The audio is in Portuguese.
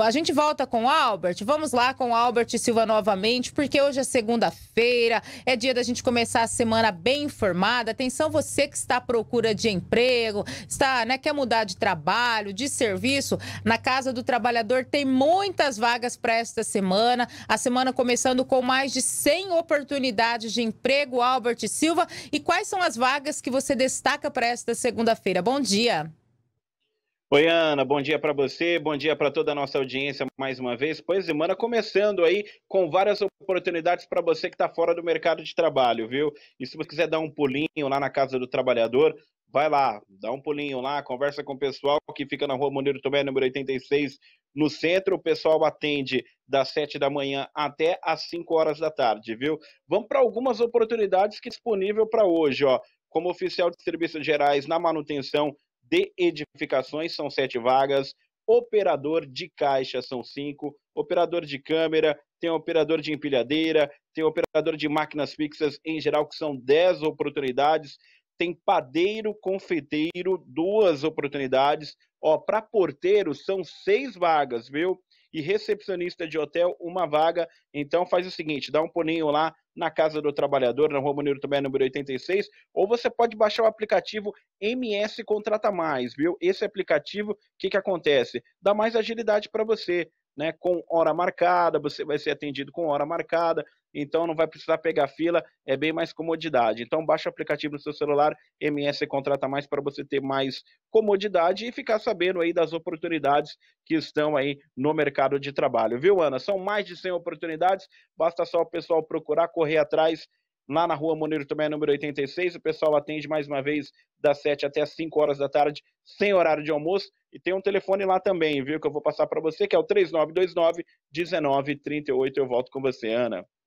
A gente volta com o Albert. Vamos lá com o Albert Silva novamente, porque hoje é segunda-feira, é dia da gente começar a semana bem informada. Atenção você que está à procura de emprego, está, né, quer mudar de trabalho, de serviço. Na Casa do Trabalhador tem muitas vagas para esta semana. A semana começando com mais de 100 oportunidades de emprego, Albert Silva. E quais são as vagas que você destaca para esta segunda-feira? Bom dia. Oi, Ana, bom dia para você, bom dia para toda a nossa audiência mais uma vez. Pois semana começando aí com várias oportunidades para você que está fora do mercado de trabalho, viu? E se você quiser dar um pulinho lá na Casa do Trabalhador, vai lá, dá um pulinho lá, conversa com o pessoal que fica na rua Monteiro Tomé, número 86, no centro. O pessoal atende das 7 da manhã até as 5 horas da tarde, viu? Vamos para algumas oportunidades que é disponível para hoje, ó. Como oficial de serviços gerais na manutenção de edificações são sete vagas, operador de caixa são cinco, operador de câmera, tem operador de empilhadeira, tem operador de máquinas fixas em geral, que são dez oportunidades, tem padeiro, confeiteiro, duas oportunidades, ó, para porteiro são seis vagas, viu? e recepcionista de hotel, uma vaga. Então faz o seguinte, dá um poninho lá na Casa do Trabalhador, na Rua Bonito Tomé, número 86, ou você pode baixar o aplicativo MS Contrata Mais, viu? Esse aplicativo, o que, que acontece? Dá mais agilidade para você né, com hora marcada, você vai ser atendido com hora marcada, então não vai precisar pegar fila, é bem mais comodidade. Então baixa o aplicativo no seu celular, MS Contrata Mais para você ter mais comodidade e ficar sabendo aí das oportunidades que estão aí no mercado de trabalho. Viu, Ana? São mais de 100 oportunidades, basta só o pessoal procurar, correr atrás lá na Rua Moniro também, é número 86. O pessoal atende mais uma vez das 7 até as 5 horas da tarde, sem horário de almoço. E tem um telefone lá também, viu, que eu vou passar para você, que é o 3929-1938. Eu volto com você, Ana.